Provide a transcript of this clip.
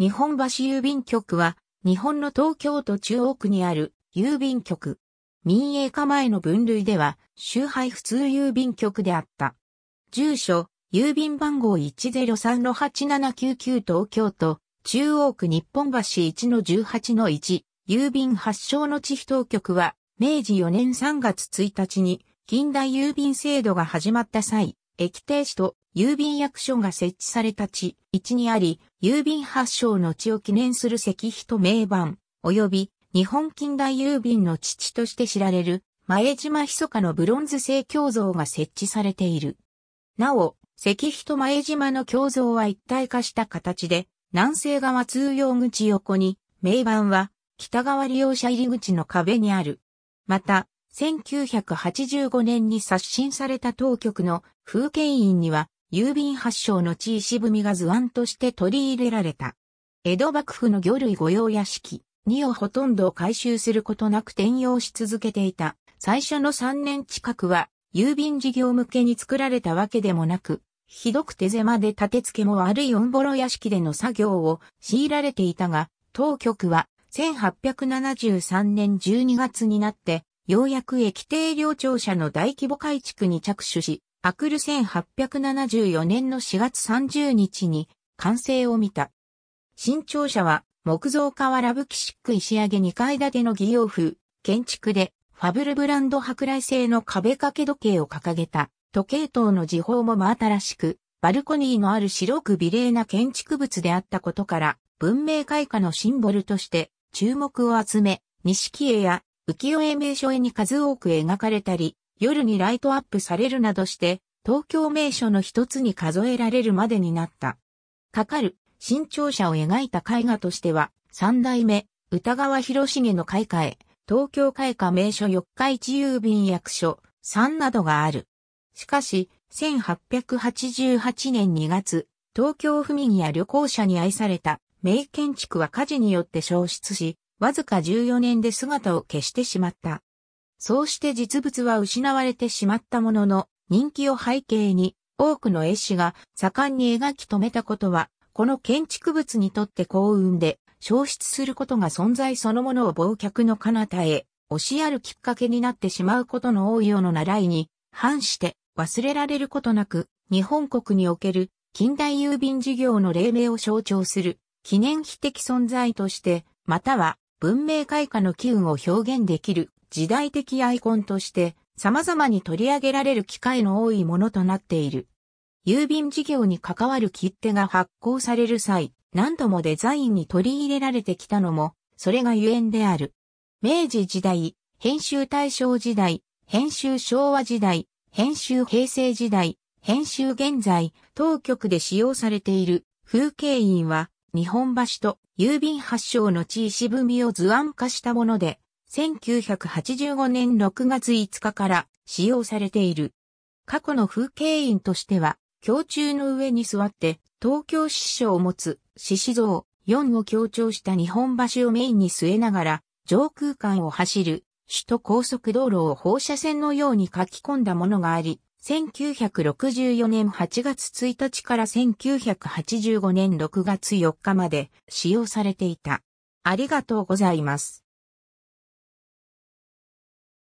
日本橋郵便局は、日本の東京都中央区にある郵便局。民営化前の分類では、周配普通郵便局であった。住所、郵便番号103-8799東京都、中央区日本橋1-18-1、郵便発祥の地非当局は、明治4年3月1日に、近代郵便制度が始まった際、駅停止と郵便役所が設置された地、一にあり、郵便発祥の地を記念する石碑と名板、及び日本近代郵便の父として知られる前島密かのブロンズ製鏡像が設置されている。なお、石碑と前島の鏡像は一体化した形で、南西側通用口横に、名板は北側利用者入り口の壁にある。また、1985年に刷新された当局の風景印には、郵便発祥の地石踏みが図案として取り入れられた。江戸幕府の魚類御用屋敷、2をほとんど回収することなく転用し続けていた。最初の3年近くは、郵便事業向けに作られたわけでもなく、ひどく手狭で立て付けも悪いおんぼろ屋敷での作業を強いられていたが、当局は1873年12月になってようやく駅定量庁舎の大規模改築に着手し、アクル1874年の4月30日に完成を見た。新庁舎は木造瓦吹シック石上げ2階建ての技用風建築でファブルブランド舶来製の壁掛け時計を掲げた時計塔の時報も真新しく、バルコニーのある白く美麗な建築物であったことから文明開化のシンボルとして注目を集め、錦絵や浮世絵名所絵に数多く描かれたり、夜にライトアップされるなどして、東京名所の一つに数えられるまでになった。かかる、新潮社を描いた絵画としては、三代目、歌川広重の絵画へ、東京絵画名所四日市郵便役所、3などがある。しかし、1888年2月、東京府民や旅行者に愛された名建築は火事によって消失し、わずか14年で姿を消してしまった。そうして実物は失われてしまったものの、人気を背景に多くの絵師が盛んに描き留めたことは、この建築物にとって幸運で、消失することが存在そのものを忘却の彼方へ、押しやるきっかけになってしまうことの多いような習いに、反して忘れられることなく、日本国における近代郵便事業の黎明を象徴する記念碑的存在として、または文明開化の機運を表現できる時代的アイコンとして様々に取り上げられる機会の多いものとなっている。郵便事業に関わる切手が発行される際、何度もデザインに取り入れられてきたのも、それがゆえんである。明治時代、編集大正時代、編集昭和時代、編集平成時代、編集現在、当局で使用されている風景印は、日本橋と郵便発祥の地石みを図案化したもので、1985年6月5日から使用されている。過去の風景印としては、胸中の上に座って東京支所を持つ獅子像4を強調した日本橋をメインに据えながら、上空間を走る首都高速道路を放射線のように書き込んだものがあり、1964年8月1日から1985年6月4日まで使用されていた。ありがとうございます。